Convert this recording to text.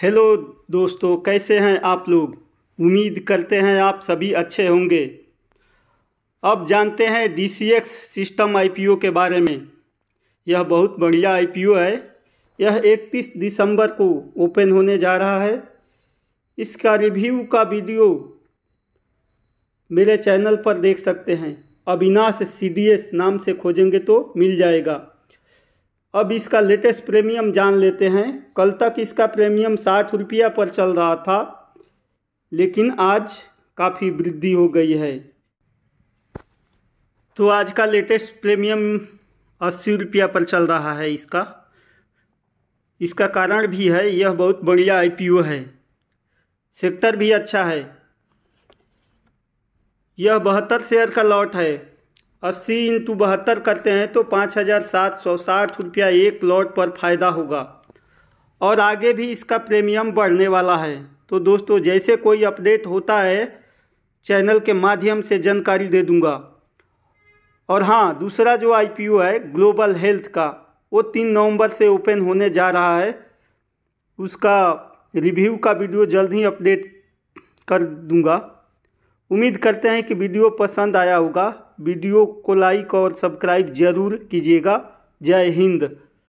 hello दोस्तों कैसे हैं आप लोग उम्मीद करते हैं आप सभी अच्छे होंगे अब जानते हैं D C X system IPO के बारे में यह बहुत बढ़िया आईपीओ है यह 31 दिसंबर को ओपन होने जा रहा है इसका रिव्यू का वीडियो मेरे चैनल पर देख सकते हैं अविनाश सी डी एस नाम से खोजेंगे तो मिल जाएगा अब इसका लेटेस्ट प्रीमियम जान लेते हैं कल तक इसका प्रीमियम साठ रुपया पर चल रहा था लेकिन आज काफ़ी वृद्धि हो गई है तो आज का लेटेस्ट प्रीमियम अस्सी रुपया पर चल रहा है इसका इसका कारण भी है यह बहुत बढ़िया आईपीओ है सेक्टर भी अच्छा है यह बहत्तर शेयर का लॉट है अस्सी इंटू बहत्तर करते हैं तो पाँच हज़ार सात सौ साठ रुपया एक लॉट पर फ़ायदा होगा और आगे भी इसका प्रीमियम बढ़ने वाला है तो दोस्तों जैसे कोई अपडेट होता है चैनल के माध्यम से जानकारी दे दूंगा और हाँ दूसरा जो आईपीओ है ग्लोबल हेल्थ का वो तीन नवंबर से ओपन होने जा रहा है उसका रिव्यू का वीडियो जल्द ही अपडेट कर दूंगा उम्मीद करते हैं कि वीडियो पसंद आया होगा वीडियो को लाइक और सब्सक्राइब जरूर कीजिएगा जय हिंद